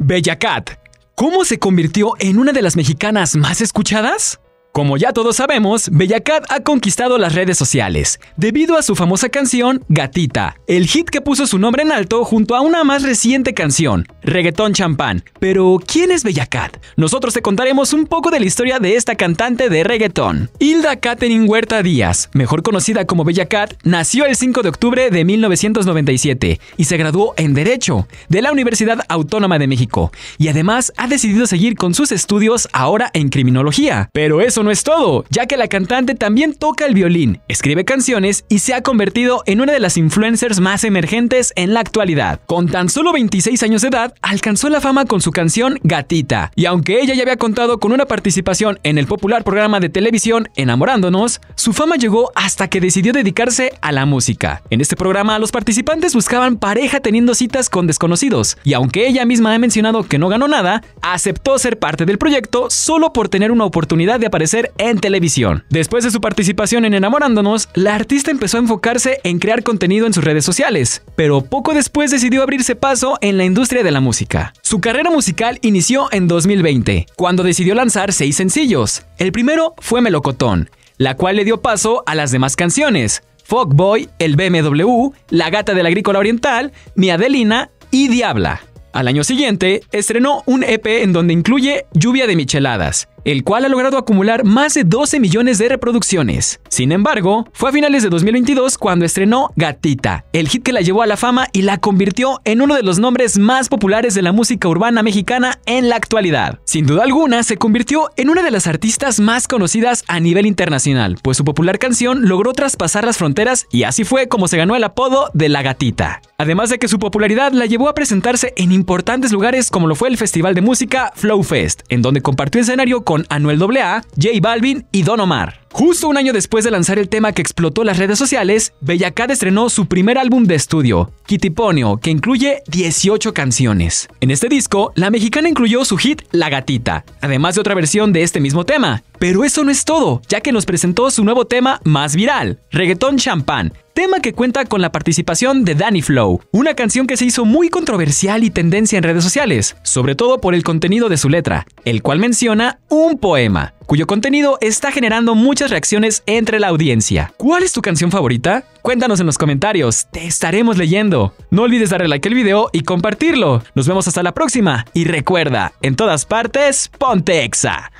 Bella Cat, ¿cómo se convirtió en una de las mexicanas más escuchadas? Como ya todos sabemos, Bellacat ha conquistado las redes sociales, debido a su famosa canción Gatita, el hit que puso su nombre en alto junto a una más reciente canción, Reggaetón Champán. Pero, ¿quién es Bellacat? Nosotros te contaremos un poco de la historia de esta cantante de reggaetón. Hilda Catherine Huerta Díaz, mejor conocida como Bellacat, nació el 5 de octubre de 1997 y se graduó en Derecho de la Universidad Autónoma de México, y además ha decidido seguir con sus estudios ahora en criminología. Pero eso no no es todo, ya que la cantante también toca el violín, escribe canciones y se ha convertido en una de las influencers más emergentes en la actualidad. Con tan solo 26 años de edad, alcanzó la fama con su canción Gatita, y aunque ella ya había contado con una participación en el popular programa de televisión Enamorándonos, su fama llegó hasta que decidió dedicarse a la música. En este programa, los participantes buscaban pareja teniendo citas con desconocidos, y aunque ella misma ha mencionado que no ganó nada, aceptó ser parte del proyecto solo por tener una oportunidad de aparecer en televisión. Después de su participación en Enamorándonos, la artista empezó a enfocarse en crear contenido en sus redes sociales, pero poco después decidió abrirse paso en la industria de la música. Su carrera musical inició en 2020, cuando decidió lanzar seis sencillos. El primero fue Melocotón, la cual le dio paso a las demás canciones. Boy, El BMW, La Gata del Agrícola Oriental, Mi Adelina y Diabla. Al año siguiente, estrenó un EP en donde incluye Lluvia de Micheladas, el cual ha logrado acumular más de 12 millones de reproducciones. Sin embargo, fue a finales de 2022 cuando estrenó Gatita, el hit que la llevó a la fama y la convirtió en uno de los nombres más populares de la música urbana mexicana en la actualidad. Sin duda alguna, se convirtió en una de las artistas más conocidas a nivel internacional, pues su popular canción logró traspasar las fronteras y así fue como se ganó el apodo de la gatita. Además de que su popularidad la llevó a presentarse en importantes lugares como lo fue el festival de música Flow Fest, en donde compartió escenario con Anuel AA, J Balvin y Don Omar. Justo un año después de lanzar el tema que explotó las redes sociales, Bella estrenó su primer álbum de estudio, Kitiponio, que incluye 18 canciones. En este disco, la mexicana incluyó su hit La Gatita, además de otra versión de este mismo tema. Pero eso no es todo, ya que nos presentó su nuevo tema más viral, Reggaetón Champán, tema que cuenta con la participación de Danny Flow, una canción que se hizo muy controversial y tendencia en redes sociales, sobre todo por el contenido de su letra, el cual menciona un poema cuyo contenido está generando muchas reacciones entre la audiencia. ¿Cuál es tu canción favorita? Cuéntanos en los comentarios, te estaremos leyendo. No olvides darle like al video y compartirlo. Nos vemos hasta la próxima y recuerda, en todas partes, ponte exa.